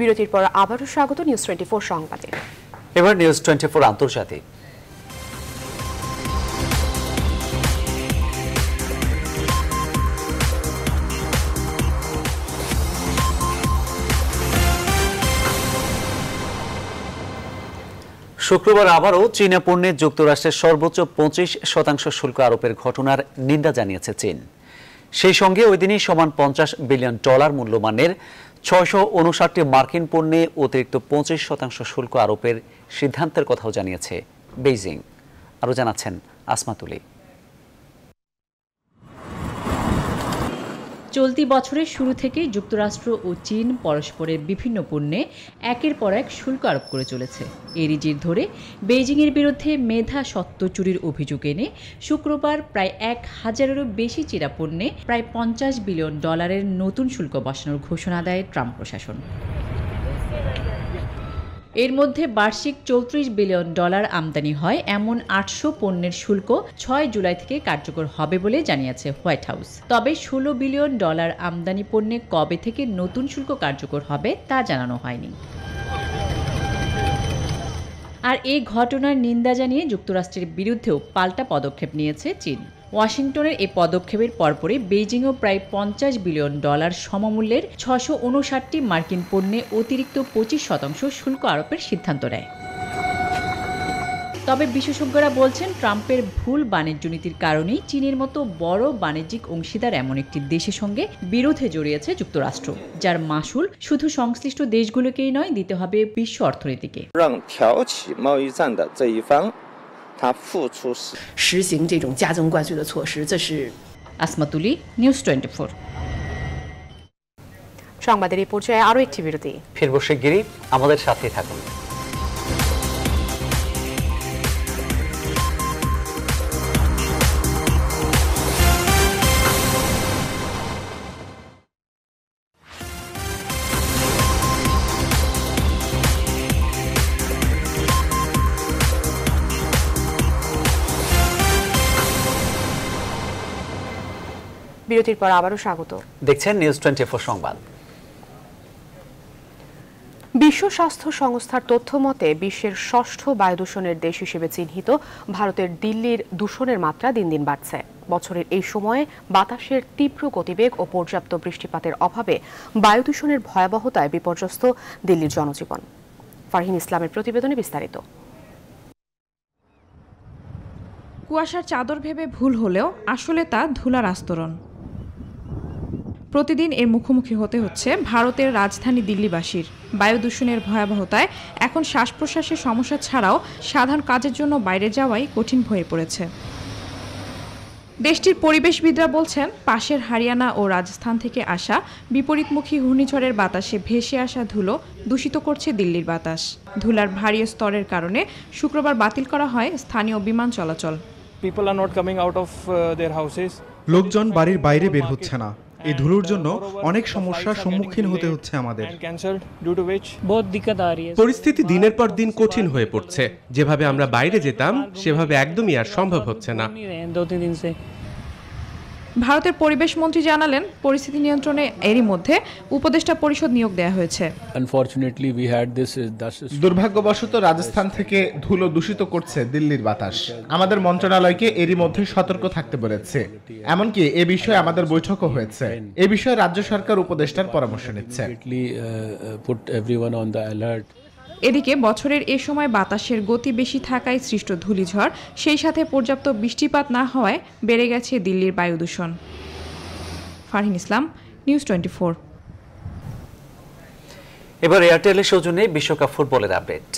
বিরতির পর আবারও স্বাগত নিউজ টোয়েন্টি ফোর সংবাদে এবার নিউজ টোয়েন্টি ফোর আন্তর্জাতিক শুক্রবার আবারও চীনা পণ্যে যুক্তরাষ্ট্রের সর্বোচ্চ পঁচিশ শতাংশ শুল্ক আরোপের ঘটনার নিন্দা জানিয়েছে চীন সেই সঙ্গে ওই দিনই সমান পঞ্চাশ বিলিয়ন ডলার মূল্যমানের ছয়শো উনষাটটি মার্কিন পণ্যে অতিরিক্ত পঁচিশ শতাংশ শুল্ক আরোপের সিদ্ধান্তের কথাও জানিয়েছে বেইজিং আরও জানাচ্ছেন আসমাতুলি চলতি বছরের শুরু থেকেই যুক্তরাষ্ট্র ও চীন পরস্পরের বিভিন্ন পণ্যে একের পর এক শুল্ক আরোপ করে চলেছে এরই জের ধরে বেইজিংয়ের বিরুদ্ধে মেধা সত্ত্ব চুরির অভিযোগ এনে শুক্রবার প্রায় এক হাজারেরও বেশি চীনা পণ্যে প্রায় পঞ্চাশ বিলিয়ন ডলারের নতুন শুল্ক বসানোর ঘোষণা দেয় ট্রাম্প প্রশাসন এর মধ্যে বার্ষিক চৌত্রিশ বিলিয়ন ডলার আমদানি হয় এমন আটশো পণ্যের শুল্ক ছয় জুলাই থেকে কার্যকর হবে বলে জানিয়েছে হোয়াইট হাউস তবে ষোলো বিলিয়ন ডলার আমদানি পণ্যে কবে থেকে নতুন শুল্ক কার্যকর হবে তা জানানো হয়নি আর এই ঘটনার নিন্দা জানিয়ে যুক্তরাষ্ট্রের বিরুদ্ধেও পাল্টা পদক্ষেপ নিয়েছে চীন ওয়াশিংটনের এই পদক্ষেপের পরপরই বেইজিংও প্রায় পঞ্চাশ বিলিয়ন ডলার সমমূল্যের ছশো উনষাটটি মার্কিন পণ্যে অতিরিক্ত পঁচিশ শতাংশ শুল্ক আরোপের সিদ্ধান্ত নেয় তবে বিশেষজ্ঞরা বলছেন ট্রাম্পের ভুল বাণিজ্য নীতির কারণেই চীনের মতো বড় বাণিজ্যিক অংশীদার এমন একটি দেশের সঙ্গে বিরোধে জড়িয়েছে যুক্তরাষ্ট্র যার মাসুল শুধু সংশ্লিষ্ট দেশগুলোকেই নয় দিতে হবে বিশ্ব অর্থনীতিকে 他付出时，实行这种加征关税的措施，这是。আসমাতুলি নিউজ টোয়েন্টি ফোর সংবাদের এই পর্যায়ে আরও একটি বিরতি ফিরবো শিগগিরই আমাদের সাথেই থাকুন বিরতির পর আবারও স্বাগত দেখছেন নিউজ টোয়েন্টি সংবাদ বিশ্ব স্বাস্থ্য সংস্থার তথ্য মতে বিশ্বের ষষ্ঠ বায়ু দূষণের দেশ হিসেবে চিহ্নিত ভারতের দিল্লির দূষণের মাত্রা দিন দিন বাড়ছে বছরের এই সময়ে বাতাসের তীব্র গতিবেগ ও পর্যাপ্ত বৃষ্টিপাতের অভাবে বায়ু দূষণের ভয়াবহতায় বিপর্যস্ত দিল্লির জনজীবন ফারহিন ইসলামের প্রতিবেদনে বিস্তারিত কুয়াশার চাদর ভেবে ভুল হলেও আসলে তা ধুলার আস্তরণ প্রতিদিন এর মুখোমুখি হতে হচ্ছে ভারতের রাজধানী দিল্লিবাসীর বায়ু দূষণের ভয়াবহতায় এখন শ্বাস প্রশ্বাসের সমস্যা ছাড়াও সাধারণ কাজের জন্য বাইরে যাওয়াই কঠিন হয়ে পড়েছে দেশটির পরিবেশবিদরা বলছেন পাশের হারিয়ানা ও রাজস্থান থেকে আসা বিপরীতমুখী ঘূর্ণিঝড়ের বাতাসে ভেসে আসা ধুলো দূষিত করছে দিল্লির বাতাস ধুলার ভারী স্তরের কারণে শুক্রবার বাতিল করা হয় স্থানীয় বিমান চলাচল আউট অফ হাউসেস লোকজন বাড়ির বাইরে বের হচ্ছে না এই ধুলোর uh, জন্য অনেক সমস্যার সম্মুখীন হতে হচ্ছে আমাদের পরিস্থিতি দিনের পর দিন কঠিন হয়ে পড়ছে যেভাবে আমরা বাইরে যেতাম সেভাবে একদমই আর সম্ভব হচ্ছে না ভারতের পরিবেশ মন্ত্রী জানালেন পরিস্থিতি নিয়ন্ত্রণে এরই মধ্যে উপদেষ্টা পরিষদ নিয়োগ দেওয়া হয়েছে uh, দুর্ভাগ্যবশত রাজস্থান থেকে ধুলো দূষিত করছে দিল্লির বাতাস আমাদের মন্ত্রণালয়কে এরই মধ্যে সতর্ক থাকতে বলেছে এমনকি এ বিষয়ে আমাদের বৈঠকও হয়েছে এ বিষয়ে রাজ্য সরকার উপদেষ্টার পরামর্শ নিচ্ছে এদিকে বছরের এ সময় বাতাসের গতি বেশি থাকায় সৃষ্ট ধূলিঝড় সেই সাথে পর্যাপ্ত বৃষ্টিপাত না হওয়ায় বেড়ে গেছে দিল্লির বায়ু দূষণ Farhin Islam news twenty four এবার এয়ারটেলের সৌজন্যে বিশ্বকাপ ফুটবলের আপডেট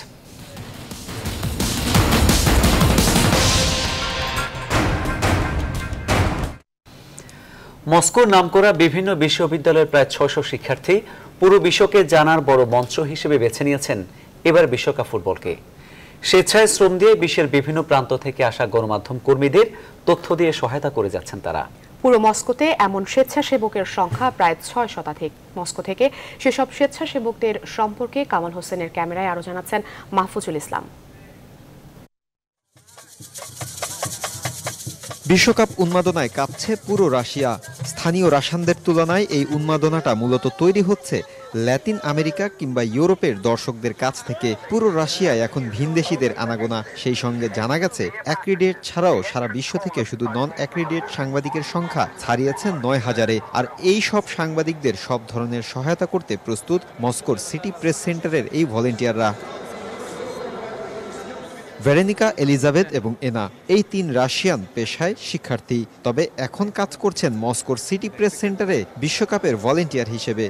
মস্কোর নামকরা বিভিন্ন বিশ্ববিদ্যালয়ের প্রায় ছশো শিক্ষার্থী পুরো বিশ্বকে জানার বড় মঞ্চ হিসেবে বেছে নিয়েছেন এবার বিশ্বকাপ ফুটবলকে স্বেচ্ছায় শ্রম দিয়ে বিশ্বের বিভিন্ন প্রান্ত থেকে আসা গণমাধ্যম কর্মীদের তথ্য দিয়ে সহায়তা করে যাচ্ছেন তারা পুরো মস্কোতে এমন স্বেচ্ছাসেবকের সংখ্যা প্রায় ছয় শতাধিক মস্কো থেকে সেসব স্বেচ্ছাসেবকদের সম্পর্কে কামাল হোসেনের ক্যামেরায় আরো জানাচ্ছেন মাহফুজুল ইসলাম বিশ্বকাপ উন্মাদনায় কাঁপছে পুরো রাশিয়া স্থানীয় রাশানদের তুলনায় এই উন্মাদনাটা মূলত তৈরি হচ্ছে ল্যাতিন আমেরিকা কিংবা ইউরোপের দর্শকদের কাছ থেকে পুরো রাশিয়ায় এখন ভিনদেশিদের আনাগোনা সেই সঙ্গে জানা গেছে অ্যাক্রিডেট ছাড়াও সারা বিশ্ব থেকে শুধু নন অ্যাক্রিডেট সাংবাদিকের সংখ্যা ছাড়িয়েছে নয় হাজারে আর এই সব সাংবাদিকদের সব ধরনের সহায়তা করতে প্রস্তুত মস্কোর সিটি প্রেস সেন্টারের এই ভলেন্টিয়াররা ভেরেনিকা এলিজাবেথ এবং এনা এই তিন রাশিয়ান পেশায় শিক্ষার্থী তবে এখন কাজ করছেন মস্কোর সিটি প্রেস সেন্টারে বিশ্বকাপের ভলেন্টিয়ার হিসেবে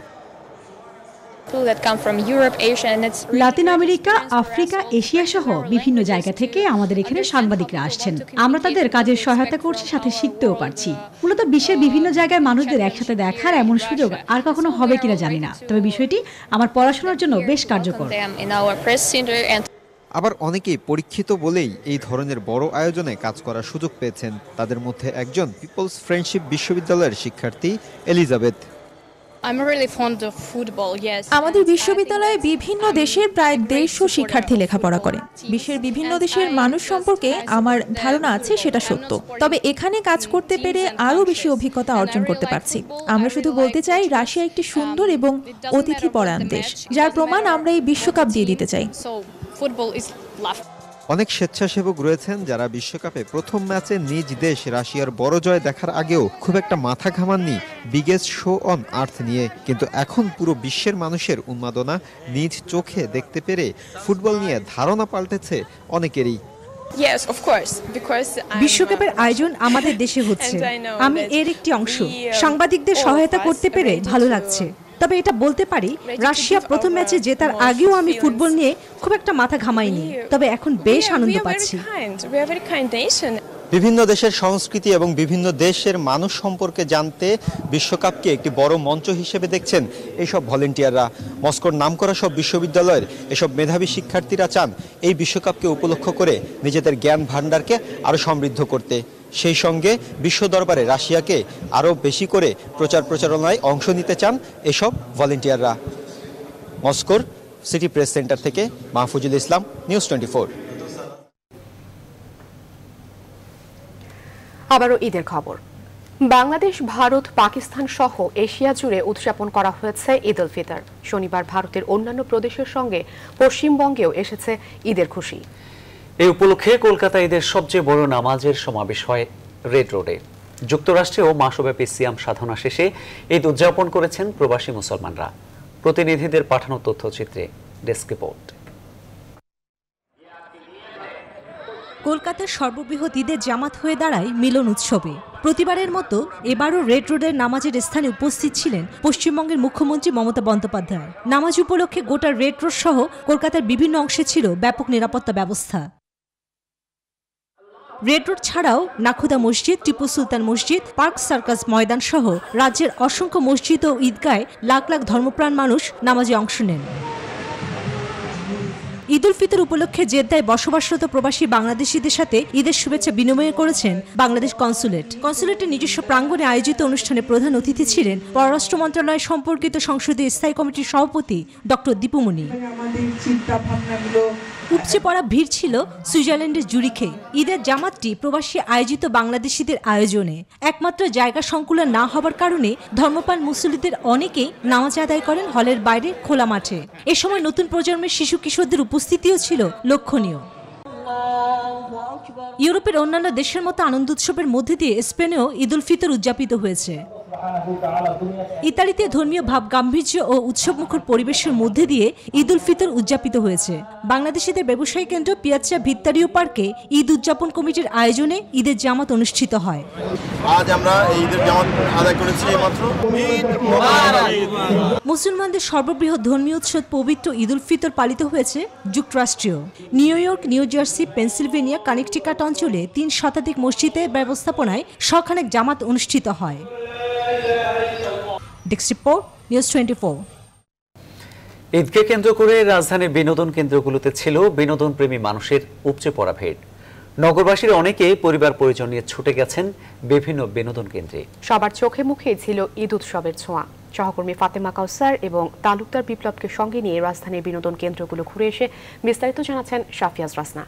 লাতিন আমেরিকা আফ্রিকা এশিয়া সহ বিভিন্ন জায়গা থেকে আমাদের এখানে সাংবাদিকরা আসছেন আমরা তাদের কাজের সহায়তা করছি সাথে শিখতেও পারছি মূলত বিশ্বের বিভিন্ন জায়গায় মানুষদের একসাথে দেখার এমন সুযোগ আর কখনো হবে কিনা জানি না তবে বিষয়টি আমার পড়াশোনার জন্য বেশ কার্যকর আবার অনেকেই পরীক্ষিত বলেই এই ধরনের বড় আয়োজনে কাজ করার সুযোগ পেয়েছেন তাদের মধ্যে একজন পিপলস ফ্রেন্ডশিপ বিশ্ববিদ্যালয়ের শিক্ষার্থী এলিজাবেথ আমাদের বিশ্ববিদ্যালয়ে বিভিন্ন দেশের প্রায় দেড়শো শিক্ষার্থী লেখাপড়া করে বিশ্বের বিভিন্ন দেশের মানুষ সম্পর্কে আমার ধারণা আছে সেটা সত্য তবে এখানে কাজ করতে পেরে আরও বেশি অভিজ্ঞতা অর্জন করতে পারছি আমরা শুধু বলতে চাই রাশিয়া একটি um, সুন্দর এবং অতিথি পরায়ণ দেশ যার প্রমাণ আমরা এই বিশ্বকাপ দিয়ে দিতে চাই ফুটবল ইজ লাভ অনেক স্বেচ্ছাসেবক রয়েছেন যারা বিশ্বকাপে প্রথম ম্যাচে নিজ দেশ রাশিয়ার বড় জয় দেখার আগেও খুব একটা মাথা ঘামাননি বিগেস্ট শো অন আর্থ নিয়ে কিন্তু এখন পুরো বিশ্বের মানুষের উন্মাদনা নিজ চোখে দেখতে পেরে ফুটবল নিয়ে ধারণা পাল্টেছে অনেকেরই বিশ্বকাপের আয়োজন আমাদের দেশে হচ্ছে আমি এর একটি অংশ uh, সাংবাদিকদের সহায়তা করতে পেরে ভালো লাগছে তবে এটা বলতে পারি রাশিয়া প্রথম ম্যাচে জেতার আগেও আমি ফুটবল নিয়ে খুব একটা মাথা ঘামাইনি তবে এখন বেশ আনন্দ পাচ্ছি বিভিন্ন দেশের সংস্কৃতি এবং বিভিন্ন দেশের মানুষ সম্পর্কে জানতে বিশ্বকাপকে একটি বড় মঞ্চ হিসেবে দেখছেন এইসব ভলেন্টিয়াররা মস্কোর নামকরা সব বিশ্ববিদ্যালয়ের এসব মেধাবী শিক্ষার্থীরা চান এই বিশ্বকাপকে উপলক্ষ করে নিজেদের জ্ঞান ভাণ্ডারকে আরও সমৃদ্ধ করতে সেই সঙ্গে বিশ্ব দরবারে রাশিয়াকে আরও বেশি করে প্রচার প্রচারণায় অংশ নিতে চান এসব ভলেন্টিয়াররা মস্কোর সিটি প্রেস সেন্টার থেকে মাহফুজুল ইসলাম নিউজ টোয়েন্টি আবারও ঈদের খবর বাংলাদেশ ভারত পাকিস্তান সহ এশিয়া জুড়ে উদযাপন করা হয়েছে ঈদ উল ফিতর শনিবার ভারতের অন্যান্য প্রদেশের সঙ্গে পশ্চিমবঙ্গেও এসেছে ঈদের খুশি এই উপলক্ষে কলকাতা ঈদের সবচেয়ে বড় নামাজের সমাবেশ হয় রেড রোডে যুক্তরাষ্ট্রেও মাসব্যাপী সিয়াম সাধনা শেষে ঈদ উদযাপন করেছেন প্রবাসী মুসলমানরা প্রতিনিধিদের পাঠানো তথ্যচিত্রে ডেস্ক রিপোর্ট কলকাতার সর্ববৃহৎ ঈদের জামাত হয়ে দাঁড়ায় মিলন উৎসবে প্রতিবারের মতো এবারও রেড রোডের নামাজের স্থানে উপস্থিত ছিলেন পশ্চিমবঙ্গের মুখ্যমন্ত্রী মমতা বন্দ্যোপাধ্যায় নামাজ উপলক্ষে গোটা রেড রোড সহ কলকাতার বিভিন্ন অংশে ছিল ব্যাপক নিরাপত্তা ব্যবস্থা রেড রোড ছাড়াও নাখুদা মসজিদ টিপু সুলতান মসজিদ পার্ক সার্কাস ময়দান সহ রাজ্যের অসংখ্য মসজিদ ও ঈদগায় লাখ লাখ ধর্মপ্রাণ মানুষ নামাজে অংশ নেন ঈদ উল ফিতর উপলক্ষে জেদ্দায় বসবাসরত প্রবাসী বাংলাদেশিদের সাথে ঈদের শুভেচ্ছা বিনিময় করেছেন বাংলাদেশ কনসুলেট কনসুলেটের নিজস্ব প্রাঙ্গণে আয়োজিত অনুষ্ঠানে প্রধান অতিথি ছিলেন পররাষ্ট্র মন্ত্রণালয় সম্পর্কিত সংসদীয় স্থায়ী কমিটির সভাপতি ডক্টর দীপুমণি উপচে পড়া ভিড় ছিল সুইজারল্যান্ডের জুরিখে ঈদের জামাতটি প্রবাসী আয়োজিত বাংলাদেশিদের আয়োজনে একমাত্র জায়গা সংকুল না হবার কারণে ধর্মপাল মুসল্লিদের অনেকেই নামাজ আদায় করেন হলের বাইরে খোলা মাঠে এ সময় নতুন প্রজন্মের শিশু কিশোরদের উপস্থিতিও ছিল লক্ষণীয় ইউরোপের অন্যান্য দেশের মতো আনন্দ উৎসবের মধ্যে দিয়ে স্পেনেও ঈদ উল ফিতর উদযাপিত হয়েছে ইতালিতে ধর্মীয় ভাব গাম্ভীর্য ও উৎসবমুখর পরিবেশের মধ্যে দিয়ে ঈদ উল ফিতর উদযাপিত হয়েছে বাংলাদেশিদের ব্যবসায়ী কেন্দ্র পিয়াচা ভিত্তারিও পার্কে ঈদ উদযাপন কমিটির আয়োজনে ঈদের জামাত অনুষ্ঠিত হয় আজ আমরা ঈদের জামাত আদায় করেছি মাত্র মুসলমানদের সর্ববৃহৎ ধর্মীয় উৎসব পবিত্র ঈদ উল ফিতর পালিত হয়েছে যুক্তরাষ্ট্রীয় New York New Jersey Pennsylvania Connecticut অঞ্চলে তিন শতাধিক মসজিদের ব্যবস্থাপনায় সখানেক জামাত অনুষ্ঠিত হয় ঈদকে কেন্দ্র করে রাজধানীর বিনোদন কেন্দ্রগুলোতে ছিল বিনোদন প্রেমী মানুষের উপচে পড়া ভিড় নগরবাসীর অনেকে পরিবার পরিজন নিয়ে ছুটে গেছেন বিভিন্ন বিনোদন কেন্দ্রে সবার চোখে মুখে ছিল ঈদ উৎসবের ছোঁয়া সহকর্মী ফাতেমা কাউসার এবং তালুকদার বিপ্লবকে সঙ্গে নিয়ে রাজধানীর বিনোদন কেন্দ্রগুলো ঘুরে এসে বিস্তারিত জানাচ্ছেন সাফিয়াজ রাসনা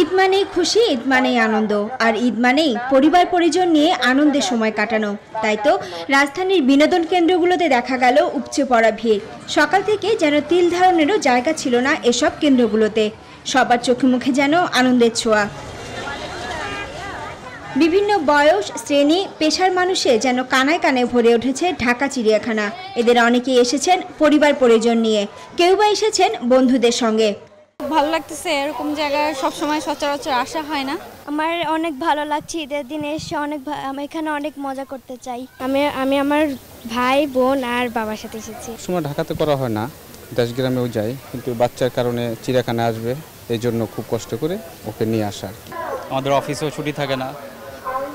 ঈদ মানেই খুশি ঈদ মানেই আনন্দ আর ঈদ মানেই পরিবার পরিজন নিয়ে আনন্দে সময় কাটানো তাই তো রাজধানীর বিনোদন কেন্দ্রগুলোতে দেখা গেল উপচে পড়া ভিড় সকাল থেকে যেন তিল ধারণেরও জায়গা ছিল না এসব কেন্দ্রগুলোতে সবার চোখে মুখে যেন আনন্দের ছোঁয়া বিভিন্ন বয়স শ্রেণী পেশার মানুষে যেন কানায় কানায় ভরে উঠেছে ঢাকা চিড়িয়াখানা এদের অনেকেই এসেছেন পরিবার পরিজন নিয়ে কেউ বা এসেছেন বন্ধুদের সঙ্গে ভালো লাগতেছে এরকম জায়গায় সবসময় সচরাচর আসা হয় না আমার অনেক ভালো লাগছে ঈদের দিনে এসে অনেক এখানে অনেক মজা করতে চাই আমি আমি আমার ভাই বোন আর বাবার সাথে এসেছি সময় ঢাকাতে করা হয় না দেশগ্রামেও যাই কিন্তু বাচ্চার কারণে চিড়িয়াখানা আসবে এই জন্য খুব কষ্ট করে ওকে নিয়ে কি আমাদের অফিসেও ছুটি থাকে না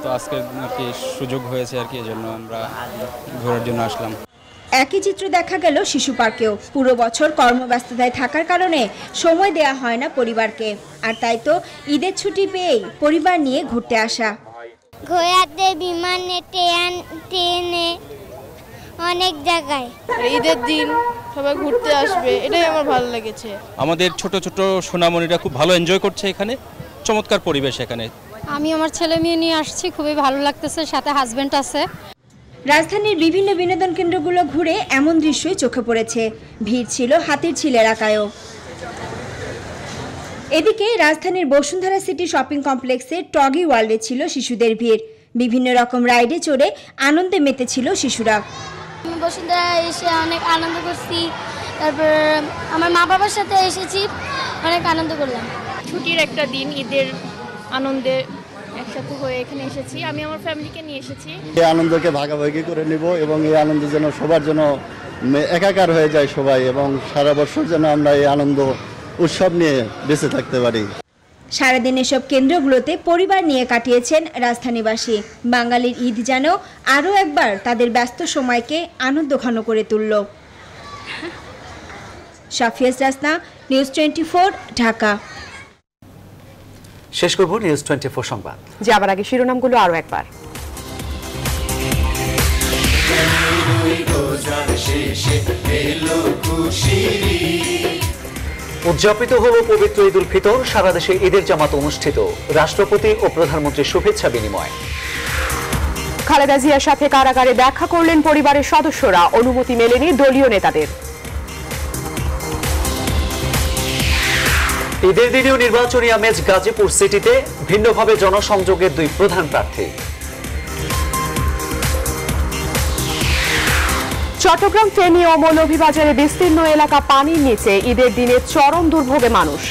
তো আজকে আর কি সুযোগ হয়েছে আর কি এই জন্য আমরা ঘোরার জন্য আসলাম একই চিত্র দেখা গেল শিশু পার্কেও পুরো বছর কর্মব্যস্ততায় থাকার কারণে সময় দেয়া হয় না পরিবারকে আর তাই তো ঈদের ছুটি পেয়েই পরিবার নিয়ে ঘুরতে আসা ঘোড়াতে বিমানে ট্রেন ট্রেনে অনেক জায়গায় মানে ঈদের দিন সবাই ঘুরতে আসবে এটাই আমার ভালো লেগেছে আমাদের ছোট ছোট সোনামণিরা খুব ভালো এনজয় করছে এখানে চমৎকার পরিবেশ এখানে আমি আমার ছেলে মেয়ে নিয়ে আসছি খুবই ভালো লাগতেছে সাথে হাজবেন্ড আছে রাজধানীর বিভিন্ন বিনোদন কেন্দ্রগুলো ঘুরে এমন দৃশ্যই চোখে পড়েছে ভিড় ছিল হাতির ছিল এলাকায়ও এদিকে রাজধানীর বসুন্ধরা সিটি শপিং কমপ্লেক্সে টগি ওয়ার্ল্ডে ছিল শিশুদের ভিড় বিভিন্ন রকম রাইডে চড়ে আনন্দে মেতেছিল শিশুরা বসুন্ধরা এসে অনেক আনন্দ করছি তারপর আমার মা বাবার সাথে এসেছি অনেক আনন্দ করলাম ছুটির একটা দিন ঈদের আনন্দে একসাথে হয়ে এখানে এসেছি আমি আমার ফ্যামিলিকে নিয়ে এসেছি এই আনন্দকে ভাগাভাগি করে নিব এবং এই আনন্দ যেন সবার জন্য একাকার হয়ে যায় সবাই এবং সারা বছর যেন আমরা এই আনন্দ উৎসব নিয়ে বেঁচে থাকতে পারি সারাদিন এসব কেন্দ্রগুলোতে পরিবার নিয়ে কাটিয়েছেন রাজধানীবাসী বাঙালির ঈদ যেন আরও একবার তাদের ব্যস্ত সময়কে আনন্দ ঘন করে তুলল সাফিয়াজ রাস্তা নিউজ টোয়েন্টি ঢাকা শেষ করব নিউজ টোয়েন্টি ফোর সংবাদ যে আবার আগে শিরোনামগুলো আরও একবার উদযাপিত হল পবিত্র ঈদুল ফিতর সারা দেশে ঈদের জামাত অনুষ্ঠিত রাষ্ট্রপতি ও প্রধানমন্ত্রীর শুভেচ্ছা বিনিময় খালেদা জিয়ার সাথে কারাগারে দেখা করলেন পরিবারের সদস্যরা অনুমতি মেলেনি দলীয় নেতাদের ঈদের দিনেও নির্বাচনী আমেজ গাজীপুর সিটিতে ভিন্নভাবে জনসংযোগের দুই প্রধান প্রার্থী চট্টগ্রাম ফেনী ও মৌলভীবাজারে বিস্তীর্ণ এলাকা পানির নিচে ঈদের দিনে চরম দুর্ভোগে মানুষ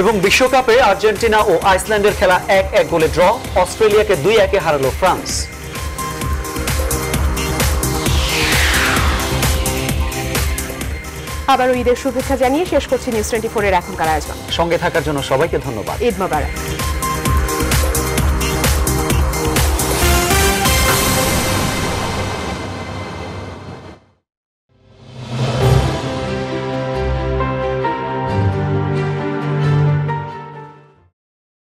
এবং বিশ্বকাপে আর্জেন্টিনা ও আইসল্যান্ডের খেলা এক এক গোলে ড্র অস্ট্রেলিয়াকে দুই একে হারালো ফ্রান্স আবারও ঈদের শুভেচ্ছা জানিয়ে শেষ করছি নিউজ টোয়েন্টি ফোরের এখনকার আয়োজন সঙ্গে থাকার জন্য সবাইকে ধন্যবাদ ঈদ মোবারক